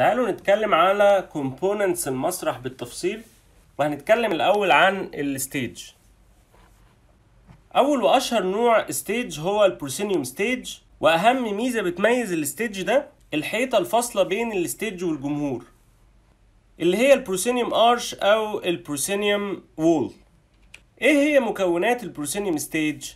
تعالوا نتكلم على كومبوننتس المسرح بالتفصيل وهنتكلم الاول عن الستيج اول واشهر نوع ستيج هو البروسينيوم ستيج واهم ميزه بتميز الستيج ده الحيطه الفاصله بين الستيج والجمهور اللي هي البروسينيوم ارش او البروسينيوم وول ايه هي مكونات البروسينيوم ستيج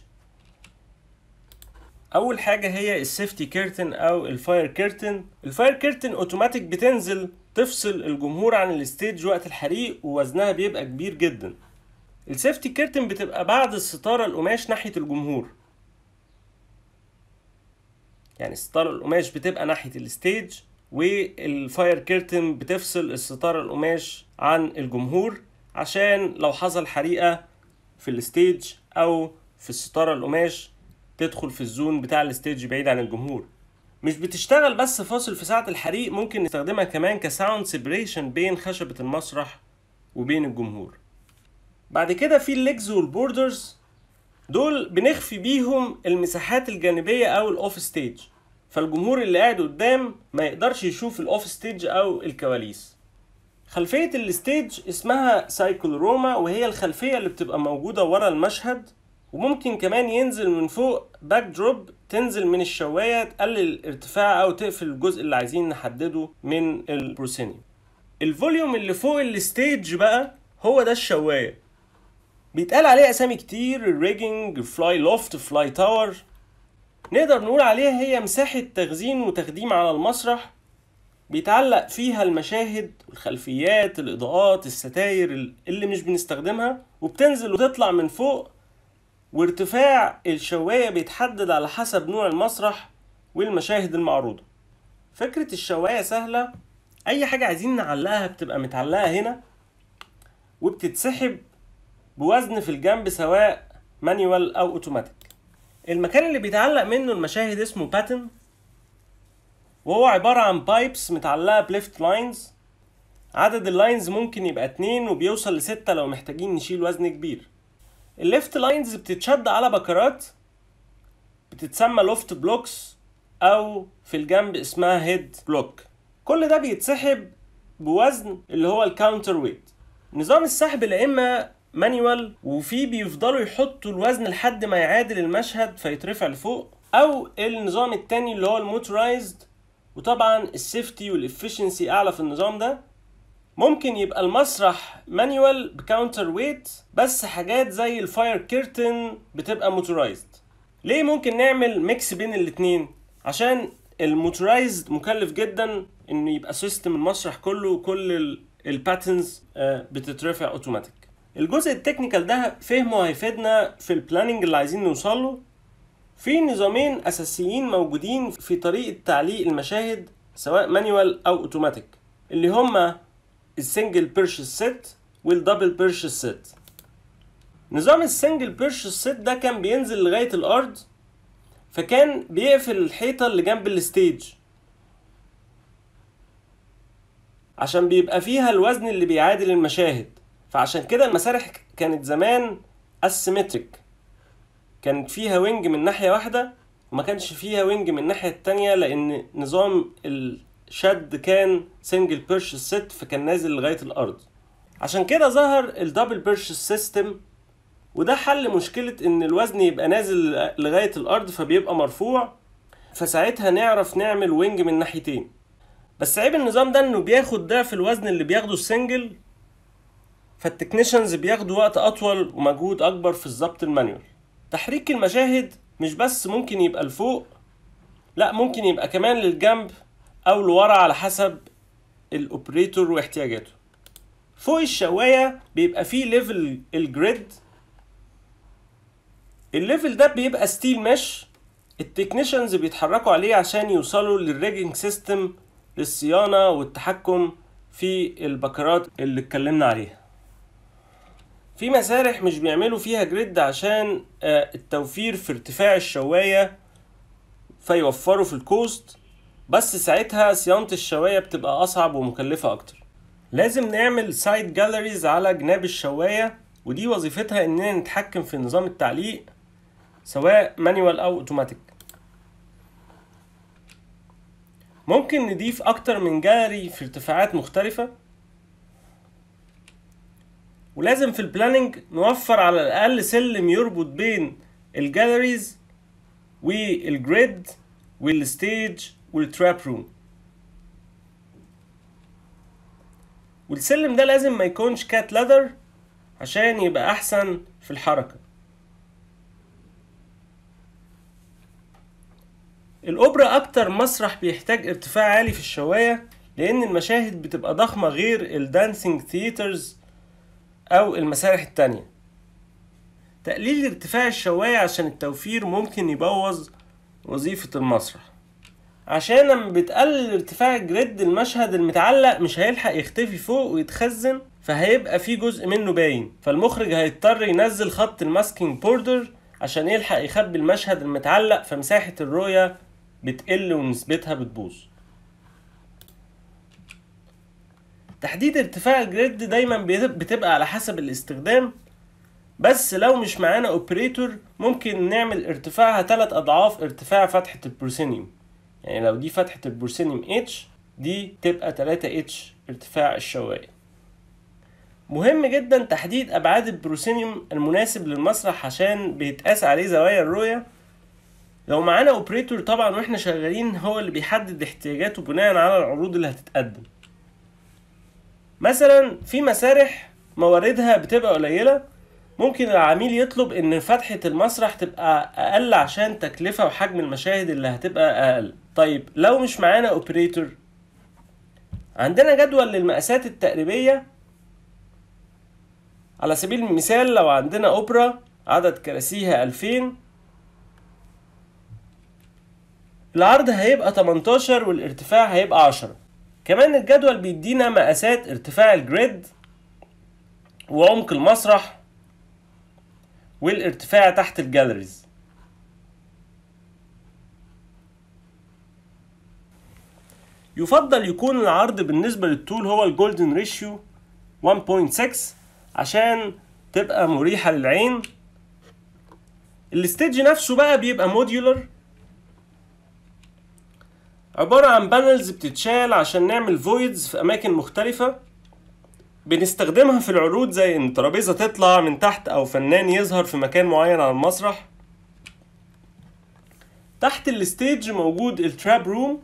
اول حاجه هي السيفتي كيرتن او الفاير كيرتن الفاير كيرتن اوتوماتيك بتنزل تفصل الجمهور عن الستيج وقت الحريق ووزنها بيبقى كبير جدا السيفتي كيرتن بتبقى بعد الستاره القماش ناحيه الجمهور يعني الستاره القماش بتبقى ناحيه الستيج والفاير كيرتن بتفصل الستاره القماش عن الجمهور عشان لو حصل حريقه في الستيج او في الستاره القماش تدخل في الزون بتاع الستيج بعيد عن الجمهور مش بتشتغل بس فاصل في ساعة الحريق ممكن نستخدمها كمان كساوند سيبريشن بين خشبة المسرح وبين الجمهور بعد كده في الليجز والبوردرز دول بنخفي بيهم المساحات الجانبية أو الأوف ستيج فالجمهور اللي قاعد قدام ما يقدرش يشوف الأوف ستيج أو الكواليس خلفية الستيج اسمها سايكل روما وهي الخلفية اللي بتبقى موجودة ورا المشهد وممكن كمان ينزل من فوق باك دروب تنزل من الشوايه تقلل الارتفاع او تقفل الجزء اللي عايزين نحدده من البروسينيوم الفوليوم اللي فوق الستيج بقى هو ده الشوايه بيتقال عليه اسامي كتير الريجنج فلاي لوفت فلاي تاور نقدر نقول عليها هي مساحه تخزين وتخديم على المسرح بيتعلق فيها المشاهد والخلفيات الاضاءات الستاير اللي مش بنستخدمها وبتنزل وتطلع من فوق وارتفاع الشواية بيتحدد على حسب نوع المسرح والمشاهد المعروضة فكرة الشواية سهلة أي حاجة عايزين نعلقها بتبقى متعلقة هنا وبتتسحب بوزن في الجنب سواء مانيوال أو أوتوماتيك المكان اللي بيتعلق منه المشاهد اسمه باتن وهو عبارة عن بايبس متعلقة بليفت لاينز عدد اللاينز ممكن يبقى اتنين وبيوصل لستة لو محتاجين نشيل وزن كبير الليفت لاينز بتتشد على بكرات بتتسمى لوفت بلوكس او في الجنب اسمها هيد بلوك كل ده بيتسحب بوزن اللي هو الكاونتر ويت نظام السحب لا اما مانيوال وفي بيفضلوا يحطوا الوزن لحد ما يعادل المشهد فيترفع لفوق او النظام التاني اللي هو الموتورايزد وطبعا السيفتي والافشنسي اعلى في النظام ده ممكن يبقى المسرح مانيوال بكاونتر ويت بس حاجات زي الفاير كيرتن بتبقى موتورايزد ليه ممكن نعمل ميكس بين الاتنين عشان الموتورايزد مكلف جدا انه يبقى سيستم المسرح كله وكل الباترنز آه، بتترفع اوتوماتيك الجزء التكنيكال ده فهمه هيفيدنا في البلاننج اللي عايزين نوصل له في نظامين اساسيين موجودين في طريقه تعليق المشاهد سواء مانيوال او اوتوماتيك اللي هما السنجل بيرشيس سيت والدبل بيرشيس سيت نظام السنجل بيرشيس سيت ده كان بينزل لغاية الأرض فكان بيقفل الحيطة اللي جنب الستيج عشان بيبقى فيها الوزن اللي بيعادل المشاهد فعشان كده المسارح كانت زمان اسيمتريك كانت فيها وينج من ناحية واحدة وما كانش فيها وينج من الناحية التانية لأن نظام ال شد كان سنجل بيرش ست فكان نازل لغايه الارض عشان كده ظهر الدبل بيرش سيستم وده حل مشكله ان الوزن يبقى نازل لغايه الارض فبيبقى مرفوع فساعتها نعرف نعمل وينج من ناحيتين بس عيب النظام ده انه بياخد ضعف الوزن اللي بياخده السنجل فالتكنيشنز بياخدوا وقت اطول ومجهود اكبر في الظبط المانيوال تحريك المشاهد مش بس ممكن يبقى لفوق لا ممكن يبقى كمان للجنب او لورا على حسب الاوبريتور واحتياجاته فوق الشوايه بيبقى فيه ليفل الجريد الليفل ده بيبقى ستيل مش التكنيشنز بيتحركوا عليه عشان يوصلوا للريجنج سيستم للصيانه والتحكم في البكرات اللي اتكلمنا عليها في مسارح مش بيعملوا فيها جريد عشان آه، التوفير في ارتفاع الشوايه فيوفروا في الكوست بس ساعتها صيانة الشواية بتبقى أصعب ومكلفة أكتر لازم نعمل سايد جاليريز على جناب الشواية ودي وظيفتها إننا نتحكم في نظام التعليق سواء مانيوال أو أوتوماتيك ممكن نضيف أكتر من جاليري في ارتفاعات مختلفة ولازم في البلاننج نوفر على الأقل سلم يربط بين الجاليريز والجريد والستيج والتراب روم والسلم ده لازم ما يكونش كات لذر عشان يبقى احسن في الحركة الاوبرا اكتر مسرح بيحتاج ارتفاع عالي في الشواية لان المشاهد بتبقى ضخمة غير الدانسينج ثيترز او المسارح التانية تقليل ارتفاع الشواية عشان التوفير ممكن يبوظ وظيفة المسرح عشان لما بتقلل ارتفاع الجريد المشهد المتعلق مش هيلحق يختفي فوق ويتخزن فهيبقى في جزء منه باين فالمخرج هيضطر ينزل خط الماسكينج بوردر عشان يلحق يخبي المشهد المتعلق فمساحة الرؤية بتقل ونسبتها بتبوظ تحديد ارتفاع الجريد دايما بتبقى على حسب الاستخدام بس لو مش معانا اوبريتور ممكن نعمل ارتفاعها 3 اضعاف ارتفاع فتحة البروسينيوم يعني لو دي فتحة البورسينيوم اتش دي تبقى 3 اتش ارتفاع الشواية مهم جدا تحديد أبعاد البروسينيوم المناسب للمسرح عشان بيتقاس عليه زوايا الرؤية لو معانا اوبريتور طبعا واحنا شغالين هو اللي بيحدد احتياجاته بناء على العروض اللي هتتقدم مثلا في مسارح مواردها بتبقى قليلة ممكن العميل يطلب ان فتحة المسرح تبقى اقل عشان تكلفة وحجم المشاهد اللي هتبقى اقل طيب لو مش معانا اوبريتور عندنا جدول للمقاسات التقريبية على سبيل المثال لو عندنا اوبرا عدد كراسيها 2000 العرض هيبقى 18 والارتفاع هيبقى 10 كمان الجدول بيدينا مقاسات ارتفاع الجريد وعمق المسرح والارتفاع تحت الجاليريز يفضل يكون العرض بالنسبة للطول هو الجولدن ريشيو 1.6 عشان تبقى مريحة للعين الستيج نفسه بقى بيبقى موديولر عبارة عن بانلز بتتشال عشان نعمل فويدز في أماكن مختلفة بنستخدمها في العروض زي إن ترابيزة تطلع من تحت أو فنان يظهر في مكان معين على المسرح تحت الستيج موجود التراب روم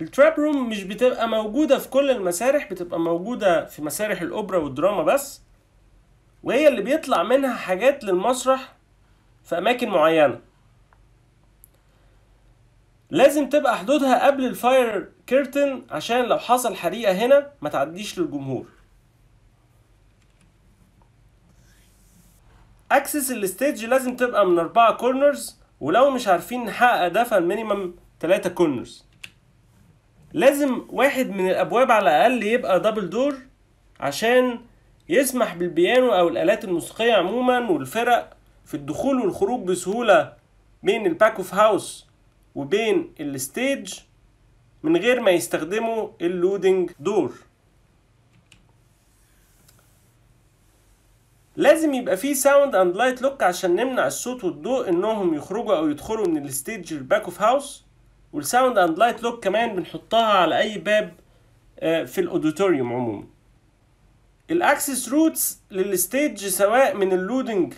التراب روم مش بتبقى موجودة في كل المسارح بتبقى موجودة في مسارح الأوبرا والدراما بس وهي اللي بيطلع منها حاجات للمسرح في أماكن معينة لازم تبقى حدودها قبل الفاير كيرتن عشان لو حصل حريقة هنا ما تعديش للجمهور اكسس الستيج لازم تبقى من اربعة كورنرز ولو مش عارفين نحقق ده فالمينيمم تلاتة كورنرز لازم واحد من الابواب على الاقل يبقى دبل دور عشان يسمح بالبيانو او الالات الموسيقيه عموما والفرق في الدخول والخروج بسهوله بين الباك اوف هاوس وبين الستيج من غير ما يستخدموا اللودنج دور لازم يبقى فيه ساوند اند لايت لوك عشان نمنع الصوت والضوء انهم يخرجوا او يدخلوا من الستيج للباك اوف هاوس والساوند اند لايت لوك كمان بنحطها على اي باب آه، في الاوديتوريوم عموما الاكسس روتس للستيج سواء من اللودنج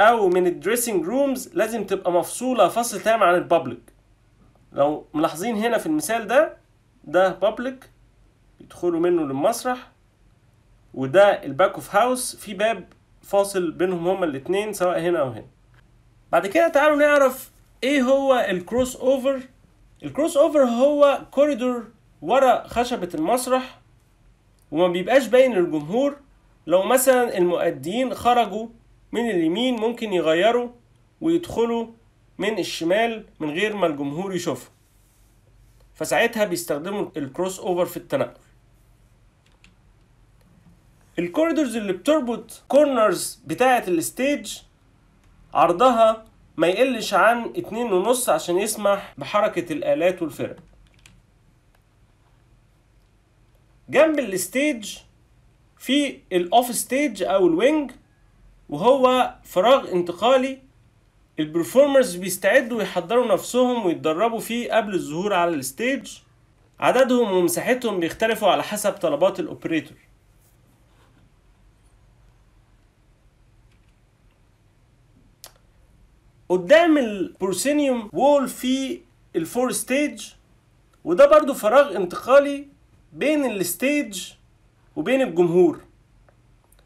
او من الدريسنج رومز لازم تبقى مفصوله فصل تام عن البابليك لو ملاحظين هنا في المثال ده ده بابليك يدخلوا منه للمسرح وده الباك اوف هاوس في باب فاصل بينهم هما الاتنين سواء هنا او هنا بعد كده تعالوا نعرف ايه هو الكروس اوفر الكروس اوفر هو كوريدور ورا خشبة المسرح وما بيبقاش باين للجمهور لو مثلا المؤديين خرجوا من اليمين ممكن يغيروا ويدخلوا من الشمال من غير ما الجمهور يشوفه فساعتها بيستخدموا الكروس اوفر في التنقل الكوريدورز اللي بتربط كورنرز بتاعة الستيج عرضها ما يقلش عن اتنين ونص عشان يسمح بحركة الآلات والفرق جنب الستيج في الاوف ستيج او الوينج وهو فراغ انتقالي البرفورمرز بيستعدوا ويحضروا نفسهم ويتدربوا فيه قبل الظهور على الستيج عددهم ومساحتهم بيختلفوا على حسب طلبات الاوبريتور قدام البروسينيوم وول في الفور ستيج وده برضو فراغ انتقالي بين الستيج وبين الجمهور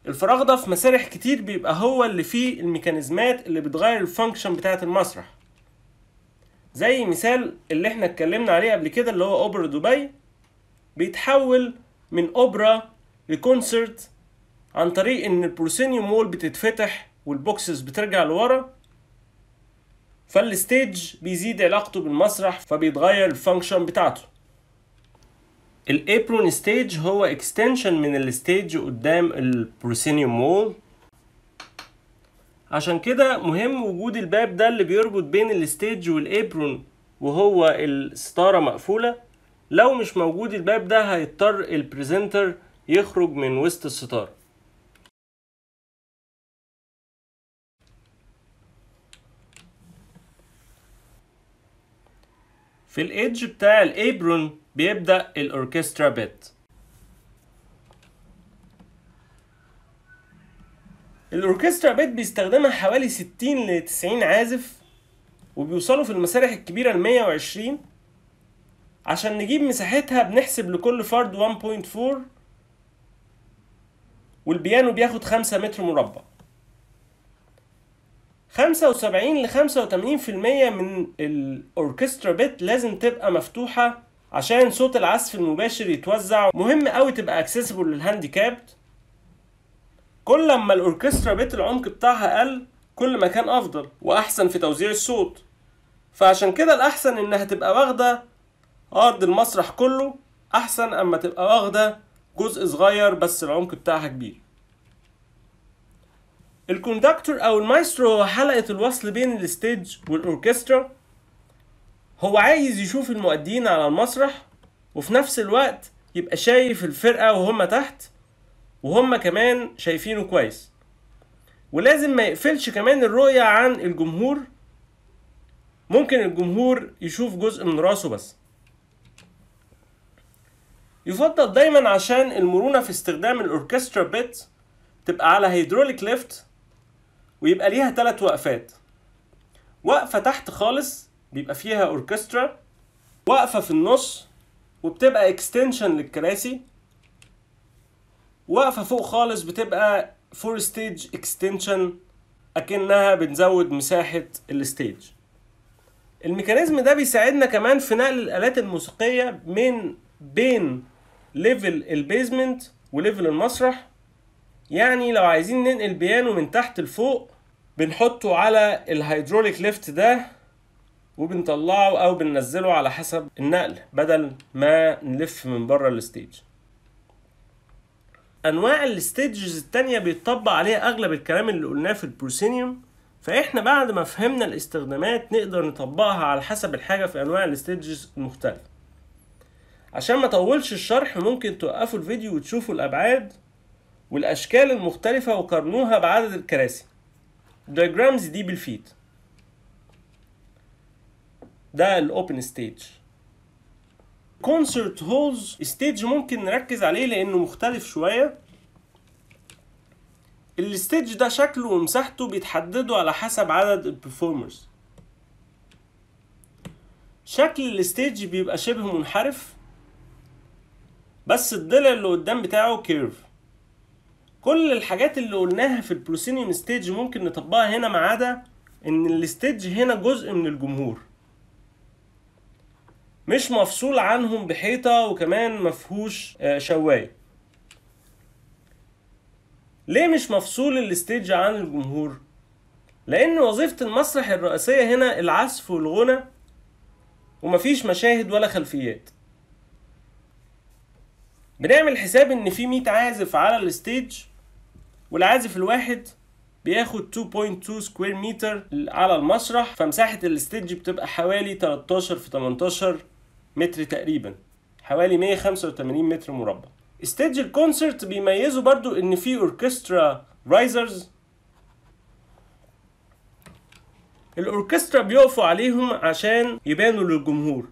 الفراغ ده في مسارح كتير بيبقى هو اللي فيه الميكانيزمات اللي بتغير الفانكشن بتاعة المسرح زي مثال اللي احنا اتكلمنا عليه قبل كده اللي هو اوبرا دبي بيتحول من اوبرا لكونسرت عن طريق ان البروسينيوم وول بتتفتح والبوكسز بترجع لورا فالستيج بيزيد علاقته بالمسرح فبيتغير الفانكشن بتاعته الابرون ستيج هو اكستنشن من الستيج قدام البروسينيوم وول عشان كده مهم وجود الباب ده اللي بيربط بين الستيج والابرون وهو الستاره مقفوله لو مش موجود الباب ده هيضطر البريزنتر يخرج من وسط الستاره في الايدج بتاع الابرون بيبدأ الاوركسترا بيت الاوركسترا بيت بيستخدمها حوالي 60 ل 90 عازف وبيوصلوا في المسارح الكبيرة ل 120 عشان نجيب مساحتها بنحسب لكل فرد 1.4 والبيانو بياخد 5 متر مربع 75 ل 85% من الاوركسترا بيت لازم تبقى مفتوحة عشان صوت العزف المباشر يتوزع مهم قوي تبقى اكسسبل للهانديكابد كل ما الاوركسترا بيت العمق بتاعها قل كل ما كان افضل واحسن في توزيع الصوت فعشان كده الاحسن انها تبقى واخده ارض المسرح كله احسن اما تبقى واخده جزء صغير بس العمق بتاعها كبير الكوندكتور او المايسترو هو حلقه الوصل بين الستيج والاوركسترا هو عايز يشوف المؤدين على المسرح وفي نفس الوقت يبقى شايف الفرقه وهم تحت وهم كمان شايفينه كويس ولازم ما يقفلش كمان الرؤيه عن الجمهور ممكن الجمهور يشوف جزء من راسه بس يفضل دايما عشان المرونة في استخدام الأوركسترا بيت تبقى على هيدروليك ليفت ويبقى ليها ثلاث وقفات وقفه تحت خالص بيبقى فيها اوركسترا وقفه في النص وبتبقى اكستنشن للكراسي وقفه فوق خالص بتبقى فور ستيج اكستنشن اكنها بنزود مساحه الستيج الميكانيزم ده بيساعدنا كمان في نقل الالات الموسيقيه من بين ليفل البيزمنت وليفل المسرح يعني لو عايزين ننقل بيانو من تحت لفوق بنحطه على الهيدروليك ليفت ده وبنطلعه او بننزله على حسب النقل بدل ما نلف من بره الستيج انواع الستيجز التانية بيتطبق عليها اغلب الكلام اللي قلناه في البروسينيوم فاحنا بعد ما فهمنا الاستخدامات نقدر نطبقها على حسب الحاجة في انواع الستيجز المختلفة عشان ما اطولش الشرح ممكن توقفوا الفيديو وتشوفوا الابعاد والأشكال المختلفة وقارنوها بعدد الكراسي الدياجرامز دي بالفيت ده الأوبن ستيج كونسرت هولز ستيج ممكن نركز عليه لأنه مختلف شوية الستيج ده شكله ومساحته بيتحددوا على حسب عدد البرفورمرز شكل الستيج بيبقى شبه منحرف بس الضلع اللي قدام بتاعه كيرف كل الحاجات اللي قلناها في البلوسينيوم ستيج ممكن نطبقها هنا ما عدا ان الستيج هنا جزء من الجمهور مش مفصول عنهم بحيطه وكمان مفهوش آه، شوايه ليه مش مفصول الستيج عن الجمهور لان وظيفه المسرح الرئيسيه هنا العزف والغنى ومفيش مشاهد ولا خلفيات بنعمل حساب ان في 100 عازف على الستيج والعازف الواحد بياخد 2.2 سكوير متر على المسرح فمساحة الستيج بتبقى حوالي 13 في 18 متر تقريبا حوالي 185 متر مربع استيدج الكونسرت بيميزه برضو ان في اوركسترا رايزرز الاوركسترا بيقفوا عليهم عشان يبانوا للجمهور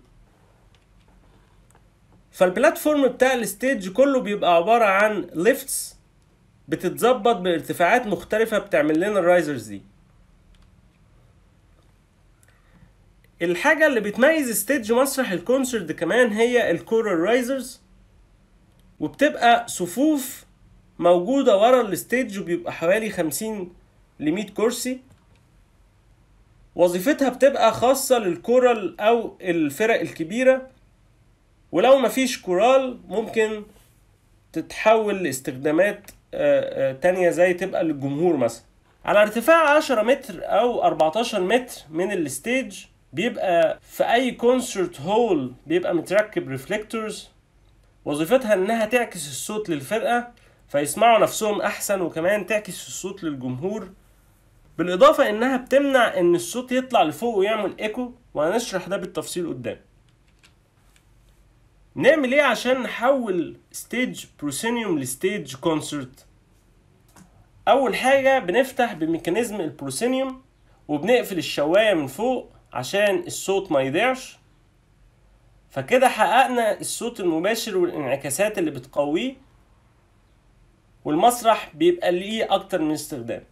فالبلاتفورم بتاع الستيج كله بيبقى عبارة عن ليفتس بتتظبط بارتفاعات مختلفة بتعمل لنا الرايزرز دي الحاجة اللي بتميز ستيج مسرح الكونسرت كمان هي الكورال رايزرز وبتبقى صفوف موجودة ورا الستيج وبيبقى حوالي خمسين لمية كرسي وظيفتها بتبقى خاصة للكورال أو الفرق الكبيرة ولو مفيش كورال ممكن تتحول لاستخدامات آه، آه، تانية زي تبقى للجمهور مثلا على ارتفاع 10 متر او 14 متر من الستيج بيبقى في اي كونسرت هول بيبقى متركب ريفليكتورز وظيفتها انها تعكس الصوت للفرقه فيسمعوا نفسهم احسن وكمان تعكس الصوت للجمهور بالاضافه انها بتمنع ان الصوت يطلع لفوق ويعمل ايكو وهنشرح ده بالتفصيل قدام نعمل ايه عشان نحول ستيج بروسينيوم لستيج كونسرت اول حاجه بنفتح بميكانيزم البروسينيوم وبنقفل الشوايه من فوق عشان الصوت ما يضيعش فكده حققنا الصوت المباشر والانعكاسات اللي بتقويه والمسرح بيبقى ليه اكتر من استخدام